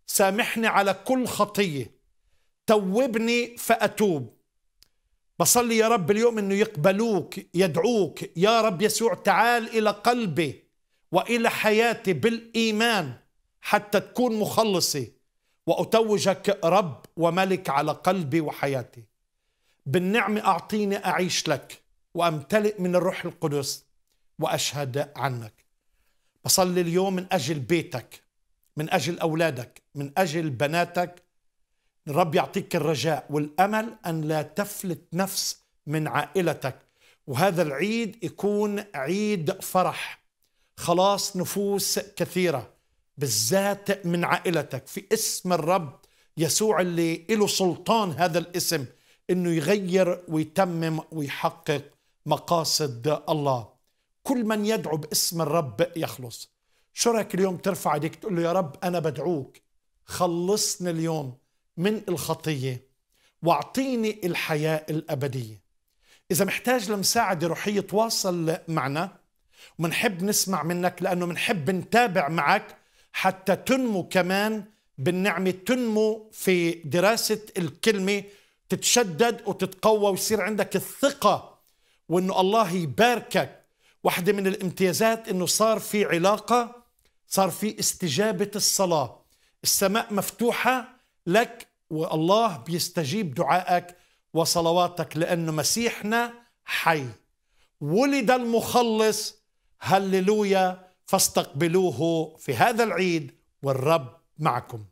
سامحني على كل خطية توبني فأتوب بصلي يا رب اليوم أنه يقبلوك يدعوك يا رب يسوع تعال إلى قلبي وإلى حياتي بالإيمان حتى تكون مخلصي وأتوجك رب وملك على قلبي وحياتي بالنعمة أعطيني أعيش لك وأمتلئ من الروح القدس وأشهد عنك بصلي اليوم من أجل بيتك من أجل أولادك من أجل بناتك الرب يعطيك الرجاء والأمل أن لا تفلت نفس من عائلتك وهذا العيد يكون عيد فرح خلاص نفوس كثيرة بالذات من عائلتك في اسم الرب يسوع اللي له سلطان هذا الاسم انه يغير ويتمم ويحقق مقاصد الله كل من يدعو باسم الرب يخلص شو رايك اليوم ترفع يديك تقول له يا رب أنا بدعوك خلصني اليوم من الخطية واعطيني الحياة الأبدية إذا محتاج لمساعدة روحية تواصل معنا ومنحب نسمع منك لأنه منحب نتابع معك حتى تنمو كمان بالنعمة تنمو في دراسة الكلمة تتشدد وتتقوى ويصير عندك الثقة وأنه الله يباركك واحدة من الامتيازات أنه صار في علاقة صار في استجابة الصلاة السماء مفتوحة لك والله بيستجيب دعائك وصلواتك لأنه مسيحنا حي ولد المخلص هللويا فاستقبلوه في هذا العيد والرب معكم